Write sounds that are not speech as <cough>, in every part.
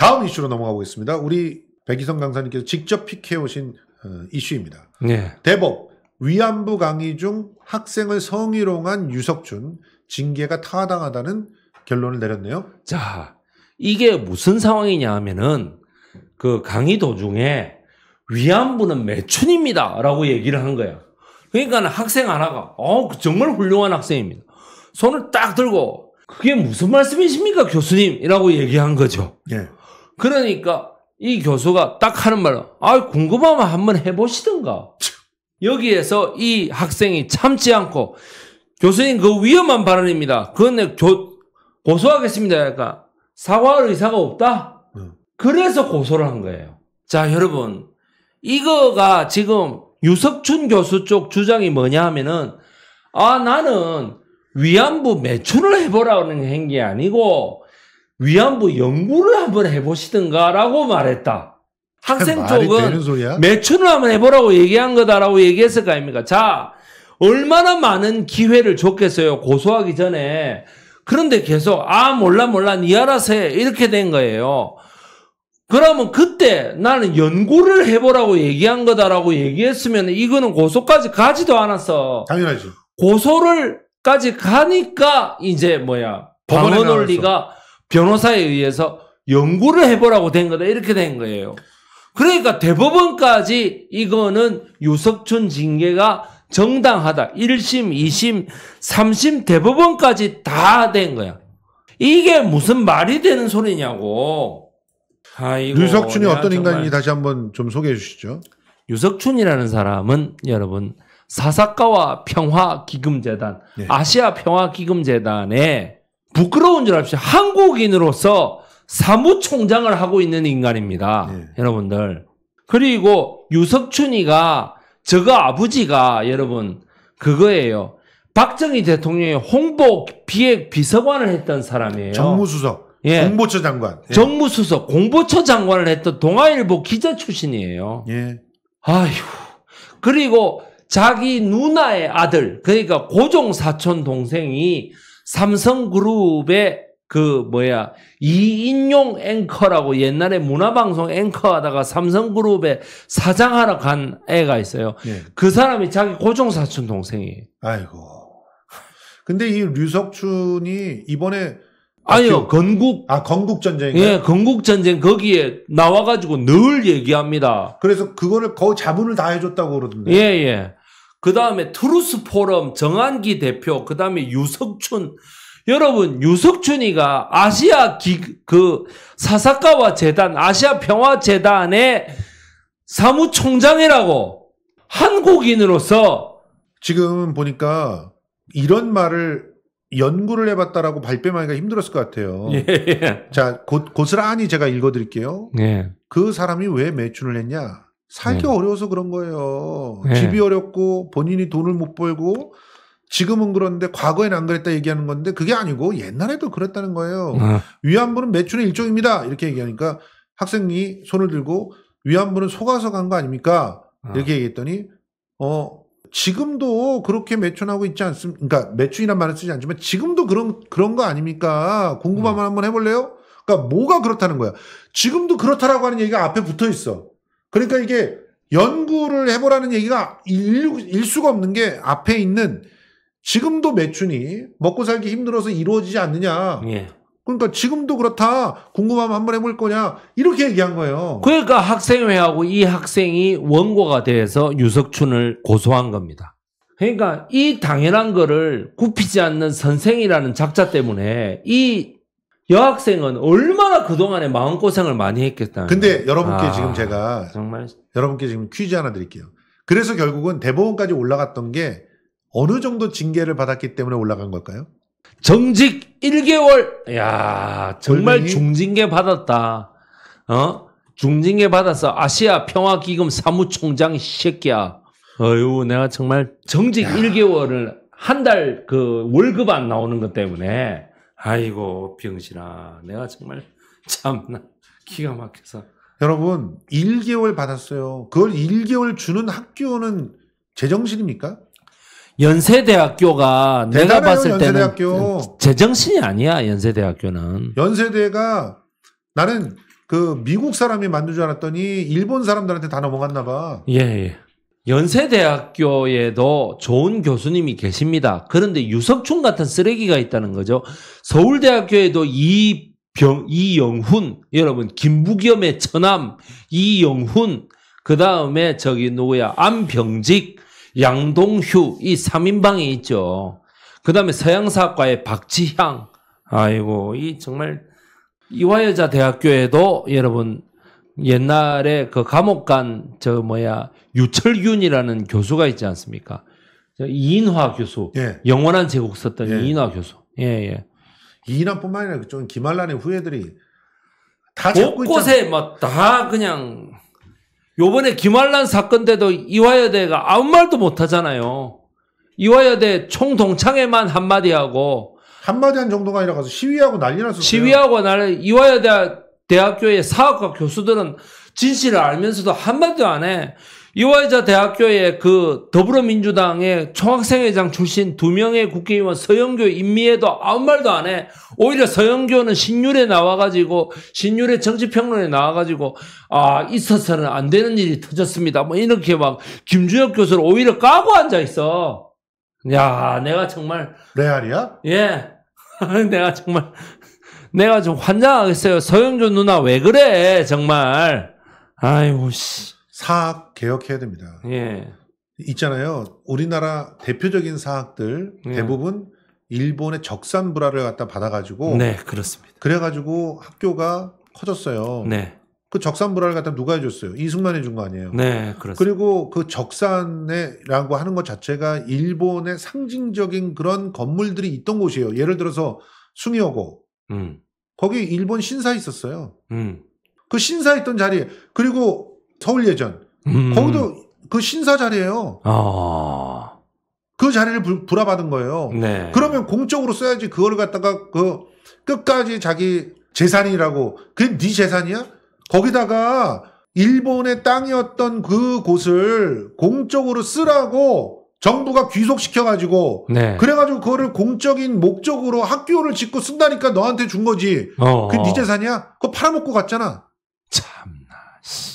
다음 이슈로 넘어가 보겠습니다. 우리 백희성 강사님께서 직접 픽해 오신 어, 이슈입니다. 네. 대법 위안부 강의 중 학생을 성희롱한 유석준 징계가 타당하다는 결론을 내렸네요. 자, 이게 무슨 상황이냐 하면은 그 강의 도중에 위안부는 매춘입니다라고 얘기를 한 거야. 그러니까 학생 하나가 어 그 정말 훌륭한 학생입니다. 손을 딱 들고 그게 무슨 말씀이십니까 교수님이라고 얘기한 거죠. 예. 그러니까 이 교수가 딱 하는 말로아 궁금하면 한번 해보시던가. 여기에서 이 학생이 참지 않고 교수님 그 위험한 발언입니다. 그건 내 교, 고소하겠습니다. 약간 사과할 의사가 없다. 네. 그래서 고소를 한 거예요. 자 여러분 이거가 지금 유석춘 교수 쪽 주장이 뭐냐 하면은 아 나는 위안부 매춘을 해보라는 행위 아니고 위안부 연구를 한번 해보시든가라고 말했다. 학생 쪽은 매춘을 한번 해보라고 얘기한 거다라고 얘기했을 거 아닙니까? 자, 얼마나 많은 기회를 줬겠어요. 고소하기 전에. 그런데 계속, 아, 몰라, 몰라, 니 알아서 해. 이렇게 된 거예요. 그러면 그때 나는 연구를 해보라고 얘기한 거다라고 얘기했으면 이거는 고소까지 가지도 않았어. 당연하죠 고소를까지 가니까 이제 뭐야. 법원 논리가 변호사에 의해서 연구를 해보라고 된 거다 이렇게 된 거예요. 그러니까 대법원까지 이거는 유석춘 징계가 정당하다. 1심, 2심, 3심 대법원까지 다 된 거야. 이게 무슨 말이 되는 소리냐고. 아이고, 유석춘이 어떤 인간인지 다시 한번 좀 소개해 주시죠. 유석춘이라는 사람은 여러분 사사카와 평화기금재단, 네. 아시아평화기금재단에 부끄러운 줄 압시다. 한국인으로서 사무총장을 하고 있는 인간입니다. 네. 여러분들. 그리고 유석춘이가 저거 아버지가 여러분 그거예요. 박정희 대통령의 홍보 비핵 비서관을 했던 사람이에요. 정무수석. 예. 공보처 장관. 예. 정무수석, 공보처 장관을 했던 동아일보 기자 출신이에요. 예. 아휴. 그리고 자기 누나의 아들, 그러니까 고종 사촌 동생이 삼성그룹의 그 뭐야 이인용 앵커라고 옛날에 문화방송 앵커하다가 삼성그룹에 사장하러 간 애가 있어요. 네. 그 사람이 자기 고종 사촌 동생이. 아이고. 근데 이 류석춘이 이번에 아, 아니요 그 건국 아 건국 전쟁 예 건국 전쟁 거기에 나와가지고 늘 얘기합니다. 그래서 그거를 거의 자문을 다 해줬다고 그러던데. 예예. 예. 그 다음에 트루스 포럼 정한기 대표, 그 다음에 유석춘. 여러분, 유석춘이가 아시아 기, 그 사사카와 재단, 아시아 평화재단의 사무총장이라고 한국인으로서 지금 보니까 이런 말을 연구를 해봤다라고 발뺌하기가 힘들었을 것 같아요. 예. 예. 자, 곧, 고스란히 제가 읽어드릴게요. 예. 그 사람이 왜 매춘을 했냐? 살기 네. 어려워서 그런 거예요. 네. 집이 어렵고 본인이 돈을 못 벌고 지금은 그런데 과거엔 안 그랬다 얘기하는 건데 그게 아니고 옛날에도 그랬다는 거예요. 어. 위안부는 매출의 일종입니다. 이렇게 얘기하니까 학생이 손을 들고 위안부는 속아서 간 거 아닙니까? 아. 이렇게 얘기했더니 어 지금도 그렇게 매춘하고 있지 않습니까? 그러니까 매춘이란 말을 쓰지 않지만 지금도 그런 그런 거 아닙니까? 궁금하면 어. 음. 한번 해볼래요? 그러니까 뭐가 그렇다는 거야? 지금도 그렇다라고 하는 얘기가 앞에 붙어 있어. 그러니까 이게 연구를 해보라는 얘기가 일, 수가 없는 게 앞에 있는 지금도 매춘이 먹고 살기 힘들어서 이루어지지 않느냐. 예. 그러니까 지금도 그렇다. 궁금하면 한번 해볼 거냐. 이렇게 얘기한 거예요. 그러니까 학생회하고 이 학생이 원고가 돼서 유석춘을 고소한 겁니다. 그러니까 이 당연한 거를 굽히지 않는 선생이라는 작자 때문에 이 여학생은 얼마나 그동안에 마음고생을 많이 했겠다. 근데 여러분께 아, 지금 제가 정말 여러분께 지금 퀴즈 하나 드릴게요. 그래서 결국은 대법원까지 올라갔던 게 어느 정도 징계를 받았기 때문에 올라간 걸까요? 정직 1개월. 야, 정말 중징계 받았다. 어? 중징계 받아서 아시아 평화 기금 사무총장 새끼야. 어유 내가 정말 정직 야. 1개월을 한 달 그 월급 안 나오는 것 때문에 아이고 병신아 내가 정말 참나 기가 막혀서 여러분 1개월 받았어요. 그걸 1개월 주는 학교는 제정신입니까? 연세대학교가 내가 봤을 연세대학교. 때는 제정신이 아니야 연세대학교는 연세대가 나는 그 미국 사람이 만든 줄 알았더니 일본 사람들한테 다 넘어갔나 봐. 예. 예. 연세대학교에도 좋은 교수님이 계십니다. 그런데 유석춘 같은 쓰레기가 있다는 거죠. 서울대학교에도 이 병, 이영훈, 여러분, 김부겸의 처남, 이영훈, 그 다음에 저기 누구야, 안병직, 양동휴, 이 3인방이 있죠. 그 다음에 서양사학과의 박지향, 아이고, 이 정말, 이화여자 대학교에도 여러분, 옛날에 그 감옥 간 저 뭐야 유철균이라는 교수가 있지 않습니까? 이인화 교수, 예. 영원한 제국 썼던 예. 이인화 교수. 예, 예. 이인환뿐만 아니라 좀 김한란의 후예들이 다 곳곳에 막다 그냥 요번에 김한란 사건 때도 이화여대가 아무 말도 못 하잖아요. 이화여대 총동창회만 한마디 하고 한마디 한 정도가 아니라 가서 시위하고 난리 났었어요. 시위하고 난리 이화여대 대학교의 사학과 교수들은 진실을 알면서도 한마디도 안 해. 이화여자 대학교의 그 더불어민주당의 총학생회장 출신 두 명의 국회의원 서영교 임미에도 아무 말도 안 해. 오히려 서영교는 신율에 나와가지고 신율의 정치평론에 나와가지고 아 있어서는 안 되는 일이 터졌습니다. 뭐 이렇게 막 김주혁 교수를 오히려 까고 앉아 있어. 야 내가 정말 레알이야? 예. <laughs> 내가 정말 내가 좀 환장하겠어요. 서영준 누나 왜 그래? 정말. 아이고 씨. 사학 개혁해야 됩니다. 예. 있잖아요. 우리나라 대표적인 사학들 예. 대부분 일본의 적산 불화를 갖다 받아가지고 네 그렇습니다. 그래가지고 학교가 커졌어요. 네. 그 적산 불화를 갖다 누가 해줬어요? 이승만 해준 거 아니에요? 네 그렇습니다. 그리고 그 적산에라고 하는 것 자체가 일본의 상징적인 그런 건물들이 있던 곳이에요. 예를 들어서 숭이여고 거기 일본 신사 있었어요. 음. 그 신사 있던 자리 에 그리고 서울 예전 음. 거기도 그 신사 자리예요. 아. 그 자리를 부, 불화받은 거예요. 네. 그러면 공적으로 써야지 그걸 갖다가 그 끝까지 자기 재산이라고 그게 네 재산이야? 거기다가 일본의 땅이었던 그 곳을 공적으로 쓰라고 정부가 귀속시켜가지고 네. 그래가지고 그거를 공적인 목적으로 학교를 짓고 쓴다니까 너한테 준 거지. 어, 그네 어. 재산이야? 그거 팔아먹고 갔잖아. 참나.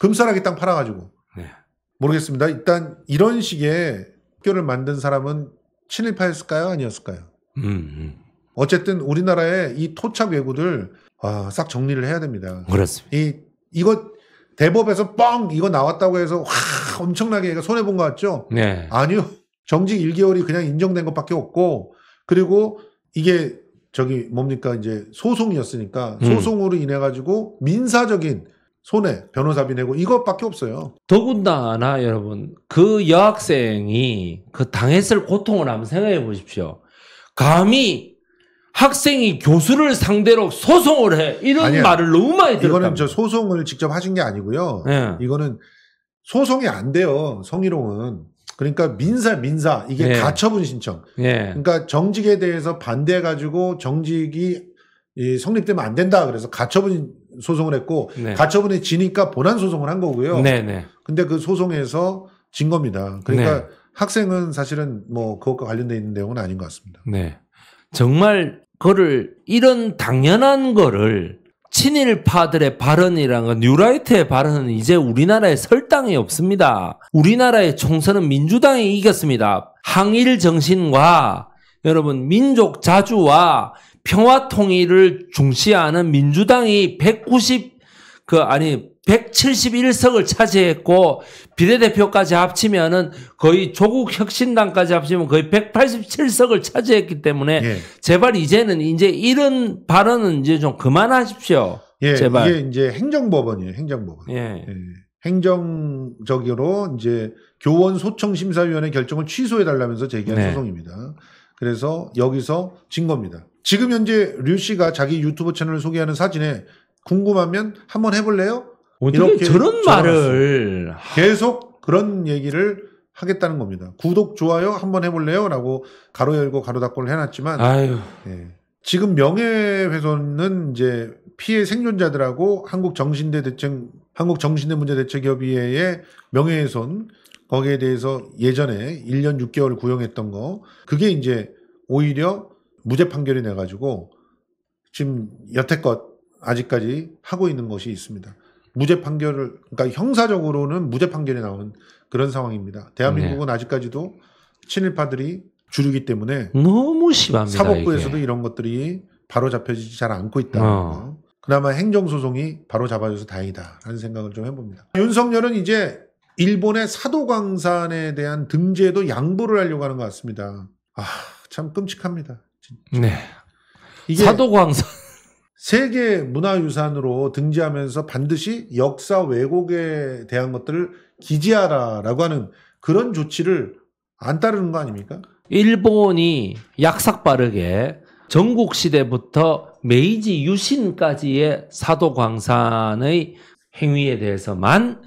금싸라기 땅 팔아가지고. 네. 모르겠습니다. 일단 이런 식의 학교를 만든 사람은 친일파였을까요? 아니었을까요? 음, 음, 어쨌든 우리나라의 이 토착 외구들 아, 싹 정리를 해야 됩니다. 그렇습니다. 이 이거 대법에서 뻥 이거 나왔다고 해서 확 엄청나게 손해 본 것 같죠? 네. 아니요. 정직 1개월이 그냥 인정된 것밖에 없고 그리고 이게 저기 뭡니까 이제 소송이었으니까 음. 소송으로 인해 가지고 민사적인 손해 변호사비 내고 이것밖에 없어요. 더군다나 여러분 그 여학생이 그 당했을 고통을 한번 생각해 보십시오. 감히 학생이 교수를 상대로 소송을 해 이런 아니야. 말을 너무 많이 들었다. 이거는 저 소송을 직접 하신 게 아니고요. 네. 이거는 소송이 안 돼요. 성희롱은 그러니까 민사 민사 이게 예. 가처분 신청. 예. 그러니까 정직에 대해서 반대해 가지고 정직이 이 성립되면 안 된다 그래서 가처분 소송을 했고 네. 가처분에 지니까 본안 소송을 한 거고요. 네, 네. 근데 그 소송에서 진 겁니다. 그러니까 네. 학생은 사실은 뭐 그것과 관련돼 있는 내용은 아닌 것 같습니다. 네. 정말 그를 이런 당연한 거를 친일파들의 발언이란건 뉴라이트의 발언은 이제 우리나라에 설당이 없습니다. 우리나라의 총선은 민주당이 이겼습니다. 항일 정신과 여러분 민족 자주와 평화 통일을 중시하는 민주당이 190그 아니 171석을 차지했고 비례대표까지 합치면은 거의 조국 혁신당까지 합치면 거의 187석을 차지했기 때문에 예. 제발 이제는 이제 이런 발언은 이제 좀 그만하십시오. 예, 제발. 이게 이제 행정법원이에요. 행정법원. 예. 예. 행정적으로 이제 교원 소청 심사위원회 결정을 취소해 달라면서 제기한 네. 소송입니다. 그래서 여기서 진 겁니다. 지금 현재 류 씨가 자기 유튜브 채널을 소개하는 사진에 궁금하면 한번 해볼래요? 이렇게 저런 말을 계속 그런 얘기를 하겠다는 겁니다. 구독 좋아요 한번 해볼래요?라고 가로 열고 가로 닫고를 해놨지만 아유. 예. 지금 명예훼손은 이제 피해 생존자들하고 한국 정신대 대책 한국 정신대 문제 대책협의회의 명예훼손 거기에 대해서 예전에 1년 6개월 구형했던 거 그게 이제 오히려 무죄 판결이 내 가지고 지금 여태껏 아직까지 하고 있는 것이 있습니다. 무죄 판결을 그러니까 형사적으로는 무죄 판결이 나온 그런 상황입니다. 대한민국은 네. 아직까지도 친일파들이 주류기 때문에 너무 심합니다. 사법부에서도 이게. 이런 것들이 바로 잡혀지지 잘 않고 있다. 어. 그나마 행정소송이 바로 잡아줘서 다행이다라는 생각을 좀 해봅니다. 윤석열은 이제 일본의 사도광산에 대한 등재도 양보를 하려고 하는 것 같습니다. 아, 참 끔찍합니다. 진짜. 네. 사도광산. 세계 문화유산으로 등재하면서 반드시 역사 왜곡에 대한 것들을 기재하라라고 하는 그런 조치를 안 따르는 거 아닙니까? 일본이 약삭 빠르게 전국 시대부터 메이지 유신까지의 사도광산의 행위에 대해서만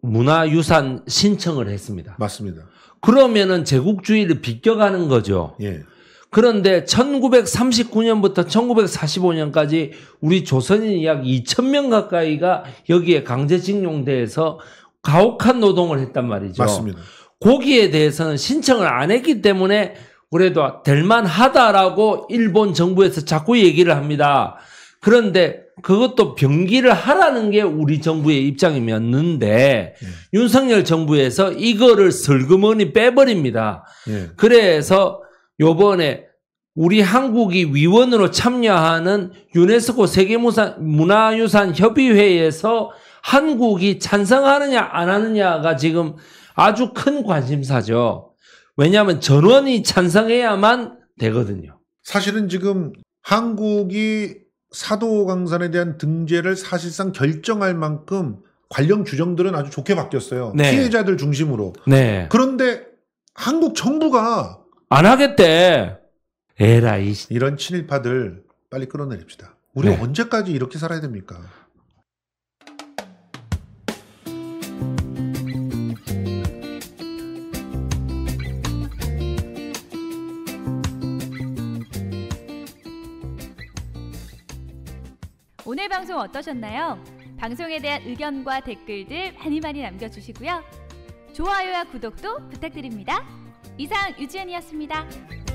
문화유산 신청을 했습니다. 맞습니다. 그러면은 제국주의를 비껴가는 거죠. 예. 그런데 1939년부터 1945년까지 우리 조선인 약 2,000명 가까이가 여기에 강제징용돼서 가혹한 노동을 했단 말이죠. 맞습니다. 고기에 대해서는 신청을 안 했기 때문에 그래도 될만 하다라고 일본 정부에서 자꾸 얘기를 합니다. 그런데 그것도 병기를 하라는 게 우리 정부의 입장이었는데 예. 윤석열 정부에서 이거를 슬그머니 빼버립니다. 예. 그래서 요번에 우리 한국이 위원으로 참여하는 유네스코 세계문화유산 협의회에서 한국이 찬성하느냐 안 하느냐가 지금 아주 큰 관심사죠. 왜냐하면 전원이 찬성해야만 되거든요. 사실은 지금 한국이 사도강산에 대한 등재를 사실상 결정할 만큼 관련 규정들은 아주 좋게 바뀌었어요. 네. 피해자들 중심으로. 네. 그런데 한국 정부가 안 하겠대. 에라이. 이런 친일파들 빨리 끌어내립시다. 우리 네. 언제까지 이렇게 살아야 됩니까? 오늘 방송 어떠셨나요? 방송에 대한 의견과 댓글들 많이 많이 남겨주시고요. 좋아요와 구독도 부탁드립니다. 이상 유지연이었습니다.